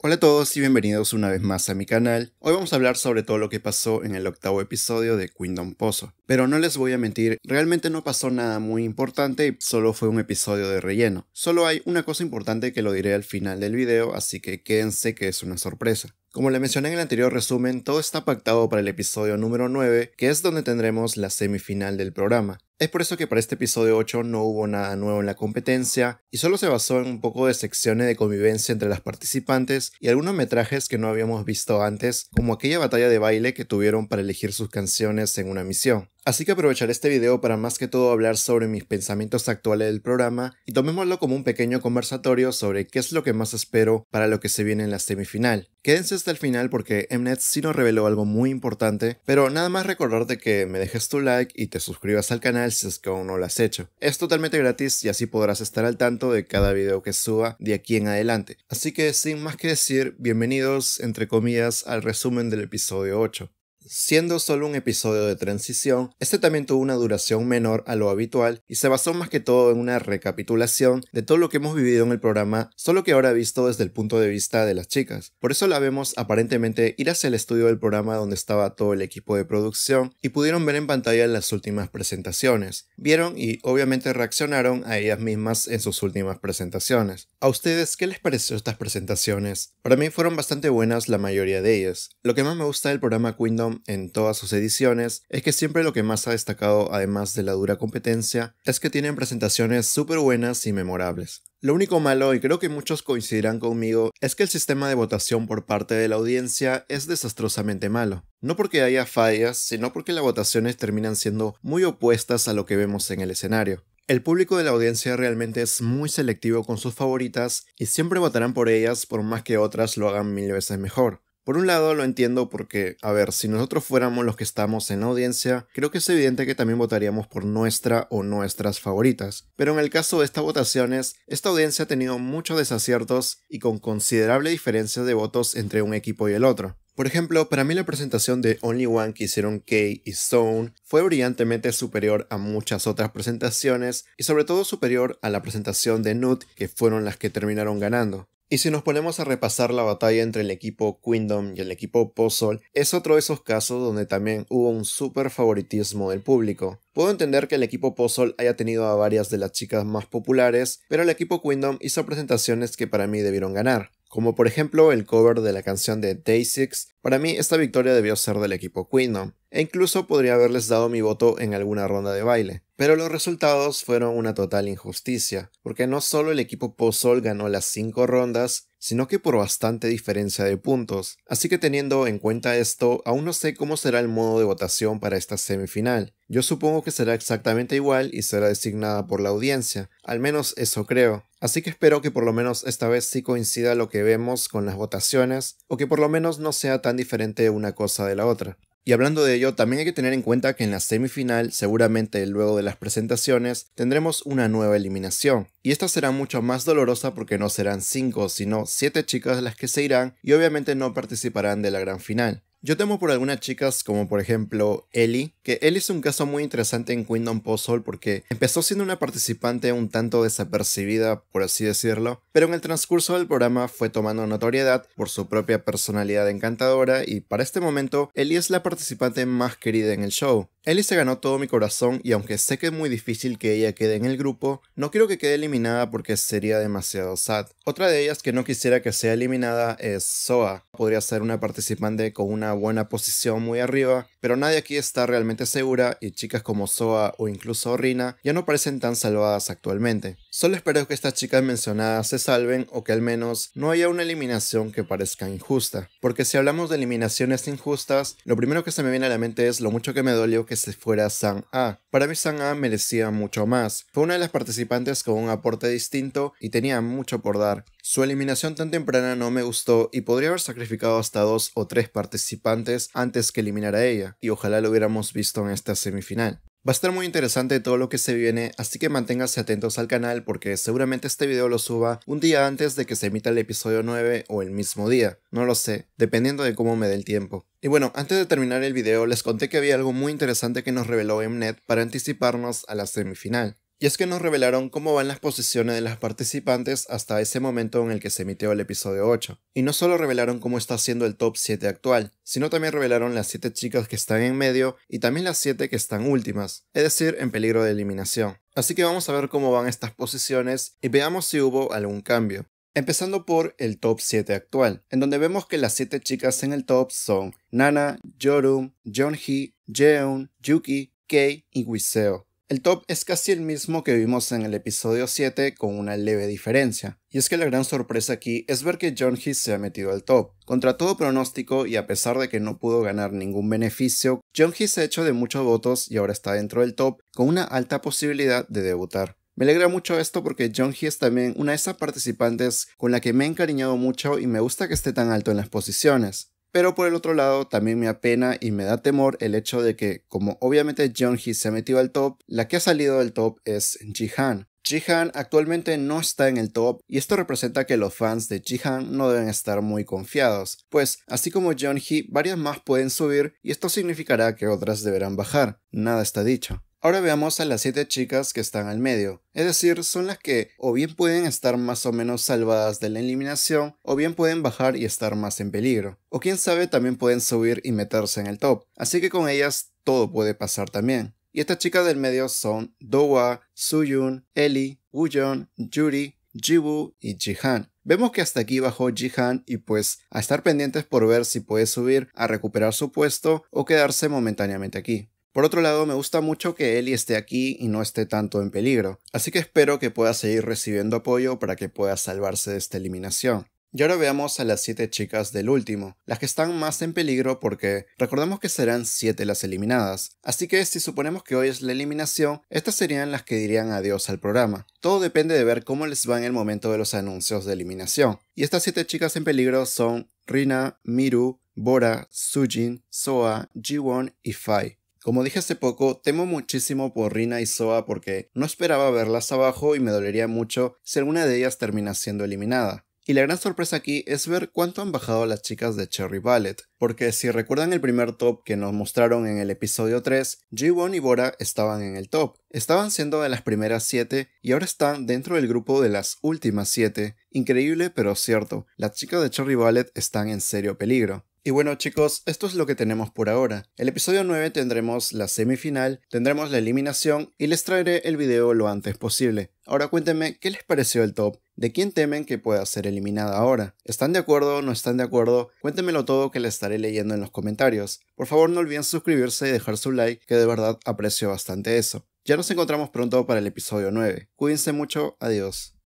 Hola a todos y bienvenidos una vez más a mi canal. Hoy vamos a hablar sobre todo lo que pasó en el octavo episodio de Quindon Pozo. Pero no les voy a mentir, realmente no pasó nada muy importante y solo fue un episodio de relleno. Solo hay una cosa importante que lo diré al final del video, así que quédense que es una sorpresa. Como le mencioné en el anterior resumen, todo está pactado para el episodio número 9, que es donde tendremos la semifinal del programa. Es por eso que para este episodio 8 no hubo nada nuevo en la competencia y solo se basó en un poco de secciones de convivencia entre las participantes y algunos metrajes que no habíamos visto antes, como aquella batalla de baile que tuvieron para elegir sus canciones en una misión. Así que aprovecharé este video para más que todo hablar sobre mis pensamientos actuales del programa y tomémoslo como un pequeño conversatorio sobre qué es lo que más espero para lo que se viene en la semifinal. Quédense hasta el final porque Mnet sí nos reveló algo muy importante, pero nada más recordarte que me dejes tu like y te suscribas al canal si que aún no lo has hecho. Es totalmente gratis y así podrás estar al tanto de cada video que suba de aquí en adelante. Así que sin más que decir, bienvenidos entre comillas al resumen del episodio 8. Siendo solo un episodio de transición, este también tuvo una duración menor a lo habitual y se basó más que todo en una recapitulación de todo lo que hemos vivido en el programa, solo que ahora visto desde el punto de vista de las chicas. Por eso la vemos aparentemente ir hacia el estudio del programa donde estaba todo el equipo de producción y pudieron ver en pantalla las últimas presentaciones. Vieron y obviamente reaccionaron a ellas mismas en sus últimas presentaciones. ¿A ustedes qué les pareció estas presentaciones? Para mí fueron bastante buenas la mayoría de ellas. Lo que más me gusta del programa Quindom en todas sus ediciones es que siempre lo que más ha destacado, además de la dura competencia, es que tienen presentaciones súper buenas y memorables. Lo único malo, y creo que muchos coincidirán conmigo, es que el sistema de votación por parte de la audiencia es desastrosamente malo. No porque haya fallas, sino porque las votaciones terminan siendo muy opuestas a lo que vemos en el escenario. El público de la audiencia realmente es muy selectivo con sus favoritas y siempre votarán por ellas por más que otras lo hagan mil veces mejor. Por un lado lo entiendo porque, a ver, si nosotros fuéramos los que estamos en la audiencia, creo que es evidente que también votaríamos por nuestra o nuestras favoritas. Pero en el caso de estas votaciones, esta audiencia ha tenido muchos desaciertos y con considerable diferencia de votos entre un equipo y el otro. Por ejemplo, para mí la presentación de Only One que hicieron Kay y Stone fue brillantemente superior a muchas otras presentaciones y sobre todo superior a la presentación de Nut que fueron las que terminaron ganando. Y si nos ponemos a repasar la batalla entre el equipo Quindom y el equipo Puzzle, es otro de esos casos donde también hubo un súper favoritismo del público. Puedo entender que el equipo Puzzle haya tenido a varias de las chicas más populares, pero el equipo Quindom hizo presentaciones que para mí debieron ganar, como por ejemplo el cover de la canción de Day 6. Para mí esta victoria debió ser del equipo Quindom, e incluso podría haberles dado mi voto en alguna ronda de baile. Pero los resultados fueron una total injusticia, porque no solo el equipo Pozol ganó las 5 rondas, sino que por bastante diferencia de puntos. Así que teniendo en cuenta esto, aún no sé cómo será el modo de votación para esta semifinal. Yo supongo que será exactamente igual y será designada por la audiencia, al menos eso creo. Así que espero que por lo menos esta vez sí coincida lo que vemos con las votaciones, o que por lo menos no sea tan diferente una cosa de la otra. Y hablando de ello, también hay que tener en cuenta que en la semifinal, seguramente luego de las presentaciones, tendremos una nueva eliminación. Y esta será mucho más dolorosa porque no serán 5, sino 7 chicas las que se irán y obviamente no participarán de la gran final. Yo temo por algunas chicas como por ejemplo Ellie, que Ellie es un caso muy interesante en Kingdom Puzzle porque empezó siendo una participante un tanto desapercibida, por así decirlo, pero en el transcurso del programa fue tomando notoriedad por su propia personalidad encantadora y para este momento Ellie es la participante más querida en el show. Ellie se ganó todo mi corazón y aunque sé que es muy difícil que ella quede en el grupo, no quiero que quede eliminada porque sería demasiado sad. Otra de ellas que no quisiera que sea eliminada es Soa. Podría ser una participante con una buena posición muy arriba, pero nadie aquí está realmente segura y chicas como Soa o incluso Rina ya no parecen tan salvadas actualmente. Solo espero que estas chicas mencionadas se salven o que al menos no haya una eliminación que parezca injusta, porque si hablamos de eliminaciones injustas, lo primero que se me viene a la mente es lo mucho que me dolió que se fuera San A. Para mí San A merecía mucho más. Fue una de las participantes con un aporte distinto y tenía mucho por dar. Su eliminación tan temprana no me gustó y podría haber sacrificado hasta dos o tres participantes antes que eliminar a ella, y ojalá lo hubiéramos visto en esta semifinal. Va a estar muy interesante todo lo que se viene, así que manténgase atentos al canal porque seguramente este video lo suba un día antes de que se emita el episodio 9 o el mismo día, no lo sé, dependiendo de cómo me dé el tiempo. Y bueno, antes de terminar el video les conté que había algo muy interesante que nos reveló Mnet para anticiparnos a la semifinal. Y es que nos revelaron cómo van las posiciones de las participantes hasta ese momento en el que se emitió el episodio 8. Y no solo revelaron cómo está siendo el top 7 actual, sino también revelaron las 7 chicas que están en medio y también las 7 que están últimas, es decir, en peligro de eliminación. Así que vamos a ver cómo van estas posiciones y veamos si hubo algún cambio. Empezando por el top 7 actual, en donde vemos que las 7 chicas en el top son Nana, Yorum, Hee, Jeon, Yuki, Kei y Wiseo. El top es casi el mismo que vimos en el episodio 7 con una leve diferencia, y es que la gran sorpresa aquí es ver que John hee se ha metido al top. Contra todo pronóstico y a pesar de que no pudo ganar ningún beneficio, John hee se ha hecho de muchos votos y ahora está dentro del top con una alta posibilidad de debutar. Me alegra mucho esto porque John Hee es también una de esas participantes con la que me he encariñado mucho y me gusta que esté tan alto en las posiciones. Pero por el otro lado, también me apena y me da temor el hecho de que, como obviamente Hee se ha metido al top, la que ha salido del top es Jihan. Jihan actualmente no está en el top y esto representa que los fans de Jihan no deben estar muy confiados, pues así como Hee, varias más pueden subir y esto significará que otras deberán bajar. Nada está dicho. Ahora veamos a las siete chicas que están al medio, es decir, son las que o bien pueden estar más o menos salvadas de la eliminación, o bien pueden bajar y estar más en peligro, o quién sabe también pueden subir y meterse en el top, así que con ellas todo puede pasar también. Y estas chicas del medio son Doa, Suyun, Eli, Wujon, Yuri, Jiwoo y Jihan. Vemos que hasta aquí bajó Jihan y pues a estar pendientes por ver si puede subir a recuperar su puesto o quedarse momentáneamente aquí. Por otro lado, me gusta mucho que Ellie esté aquí y no esté tanto en peligro, así que espero que pueda seguir recibiendo apoyo para que pueda salvarse de esta eliminación. Y ahora veamos a las 7 chicas del último, las que están más en peligro porque recordemos que serán 7 las eliminadas, así que si suponemos que hoy es la eliminación, estas serían las que dirían adiós al programa. Todo depende de ver cómo les va en el momento de los anuncios de eliminación. Y estas 7 chicas en peligro son Rina, Miru, Bora, Sujin, Soa, Jiwon y Fai. Como dije hace poco, temo muchísimo por Rina y Soa porque no esperaba verlas abajo y me dolería mucho si alguna de ellas termina siendo eliminada. Y la gran sorpresa aquí es ver cuánto han bajado las chicas de Cherry Ballet, porque si recuerdan el primer top que nos mostraron en el episodio 3, Jiwon y Bora estaban en el top, estaban siendo de las primeras 7 y ahora están dentro del grupo de las últimas 7. Increíble pero cierto, las chicas de Cherry Ballet están en serio peligro. Y bueno chicos, esto es lo que tenemos por ahora. El episodio 9 tendremos la semifinal, tendremos la eliminación y les traeré el video lo antes posible. Ahora cuéntenme qué les pareció el top, de quién temen que pueda ser eliminada ahora. ¿Están de acuerdo no están de acuerdo? Cuéntenmelo todo que les estaré leyendo en los comentarios. Por favor no olviden suscribirse y dejar su like que de verdad aprecio bastante eso. Ya nos encontramos pronto para el episodio 9. Cuídense mucho, adiós.